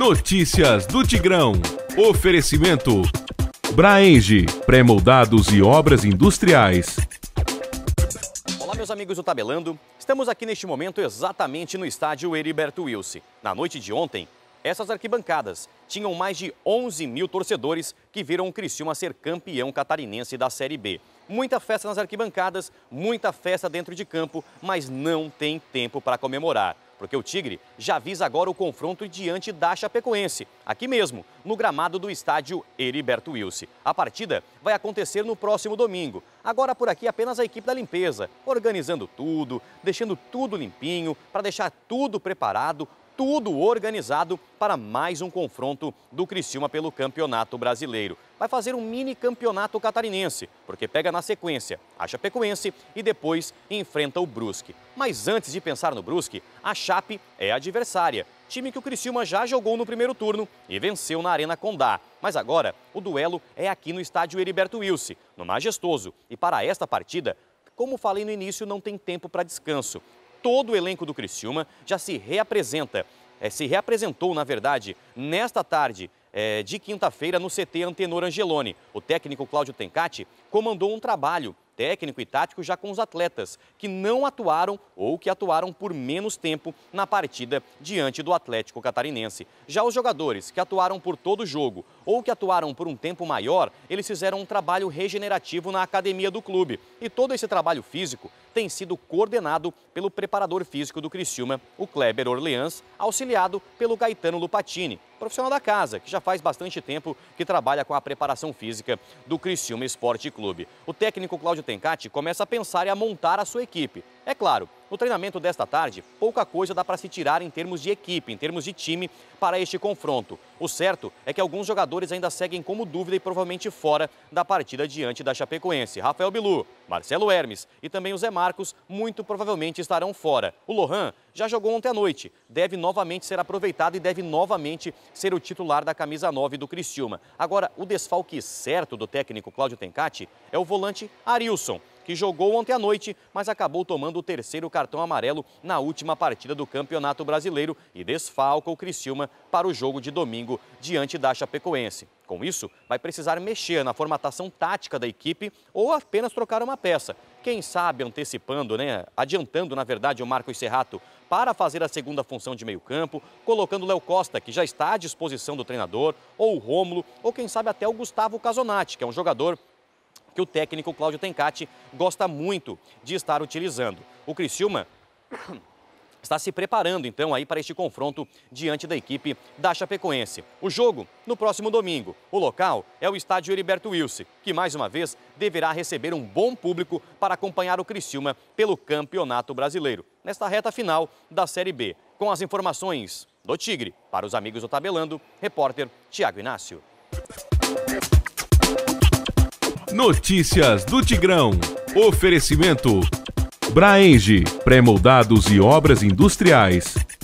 Notícias do Tigrão. Oferecimento. Braenge, pré-moldados e obras industriais. Olá, meus amigos do Tabelando. Estamos aqui neste momento exatamente no estádio Heriberto Wilson. Na noite de ontem, essas arquibancadas tinham mais de 11 mil torcedores que viram o Criciúma ser campeão catarinense da Série B. Muita festa nas arquibancadas, muita festa dentro de campo, mas não tem tempo para comemorar porque o Tigre já visa agora o confronto diante da Chapecoense, aqui mesmo, no gramado do estádio Heriberto Wilson. A partida vai acontecer no próximo domingo. Agora por aqui apenas a equipe da limpeza, organizando tudo, deixando tudo limpinho, para deixar tudo preparado tudo organizado para mais um confronto do Criciúma pelo Campeonato Brasileiro. Vai fazer um mini campeonato catarinense, porque pega na sequência a Chapecoense e depois enfrenta o Brusque. Mas antes de pensar no Brusque, a Chape é adversária, time que o Criciúma já jogou no primeiro turno e venceu na Arena Condá. Mas agora o duelo é aqui no estádio Heriberto Wilson, no Majestoso. E para esta partida, como falei no início, não tem tempo para descanso todo o elenco do Criciúma já se reapresenta, é, se reapresentou, na verdade, nesta tarde é, de quinta-feira no CT Antenor Angeloni. O técnico Cláudio Tencati comandou um trabalho técnico e tático já com os atletas, que não atuaram ou que atuaram por menos tempo na partida diante do Atlético Catarinense. Já os jogadores que atuaram por todo o jogo ou que atuaram por um tempo maior, eles fizeram um trabalho regenerativo na academia do clube. E todo esse trabalho físico tem sido coordenado pelo preparador físico do Criciúma, o Kleber Orleans, auxiliado pelo Gaetano Lupatini, profissional da casa, que já faz bastante tempo que trabalha com a preparação física do Criciúma Esporte Clube. O técnico Cláudio Tencati começa a pensar e a montar a sua equipe. É claro, no treinamento desta tarde, pouca coisa dá para se tirar em termos de equipe, em termos de time, para este confronto. O certo é que alguns jogadores ainda seguem como dúvida e provavelmente fora da partida diante da Chapecoense. Rafael Bilu, Marcelo Hermes e também o Zé Marcos muito provavelmente estarão fora. O Lohan já jogou ontem à noite, deve novamente ser aproveitado e deve novamente ser o titular da camisa 9 do Criciúma. Agora, o desfalque certo do técnico Cláudio Tencati é o volante Arilson que jogou ontem à noite, mas acabou tomando o terceiro cartão amarelo na última partida do Campeonato Brasileiro e desfalca o Criciúma para o jogo de domingo diante da Chapecoense. Com isso, vai precisar mexer na formatação tática da equipe ou apenas trocar uma peça. Quem sabe antecipando, né? Adiantando, na verdade, o Marcos Serrato para fazer a segunda função de meio-campo, colocando Léo Costa, que já está à disposição do treinador, ou o Rômulo, ou quem sabe até o Gustavo Casonati, que é um jogador que o técnico Cláudio Tencati gosta muito de estar utilizando. O Criciúma está se preparando então aí para este confronto diante da equipe da Chapecoense. O jogo no próximo domingo. O local é o estádio Heriberto Wilson, que mais uma vez deverá receber um bom público para acompanhar o Criciúma pelo Campeonato Brasileiro, nesta reta final da Série B. Com as informações do Tigre, para os amigos do Tabelando, repórter Tiago Inácio. Notícias do Tigrão. Oferecimento. Braenge, pré-moldados e obras industriais.